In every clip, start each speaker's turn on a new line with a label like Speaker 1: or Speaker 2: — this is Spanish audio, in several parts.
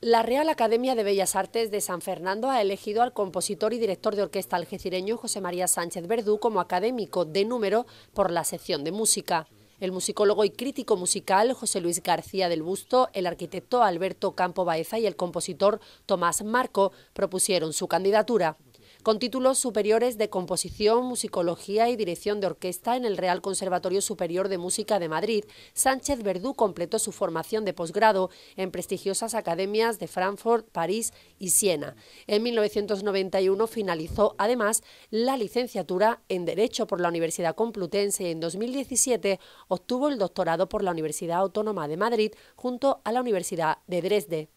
Speaker 1: La Real Academia de Bellas Artes de San Fernando ha elegido al compositor y director de orquesta algecireño José María Sánchez Verdú como académico de número por la sección de música. El musicólogo y crítico musical José Luis García del Busto, el arquitecto Alberto Campo Baeza y el compositor Tomás Marco propusieron su candidatura con títulos superiores de composición, musicología y dirección de orquesta en el Real Conservatorio Superior de Música de Madrid, Sánchez Verdú completó su formación de posgrado en prestigiosas academias de Frankfurt, París y Siena. En 1991 finalizó además la licenciatura en Derecho por la Universidad Complutense y en 2017 obtuvo el doctorado por la Universidad Autónoma de Madrid junto a la Universidad de Dresde.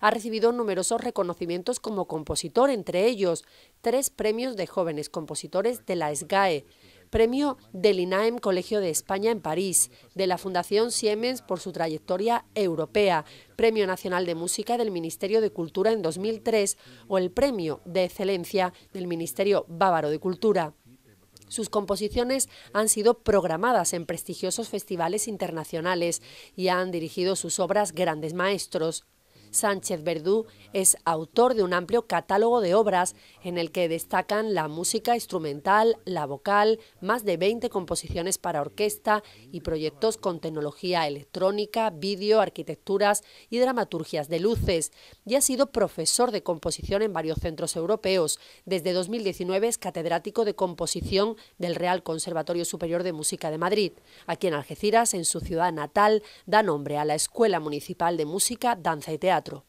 Speaker 1: Ha recibido numerosos reconocimientos como compositor, entre ellos tres premios de jóvenes compositores de la SGAE, premio del INAEM Colegio de España en París, de la Fundación Siemens por su trayectoria europea, Premio Nacional de Música del Ministerio de Cultura en 2003 o el Premio de Excelencia del Ministerio Bávaro de Cultura. Sus composiciones han sido programadas en prestigiosos festivales internacionales y han dirigido sus obras grandes maestros. Sánchez Verdú es autor de un amplio catálogo de obras en el que destacan la música instrumental, la vocal, más de 20 composiciones para orquesta y proyectos con tecnología electrónica, vídeo, arquitecturas y dramaturgias de luces. Y ha sido profesor de composición en varios centros europeos. Desde 2019 es catedrático de composición del Real Conservatorio Superior de Música de Madrid. Aquí en Algeciras, en su ciudad natal, da nombre a la Escuela Municipal de Música, Danza y Teatro teatro.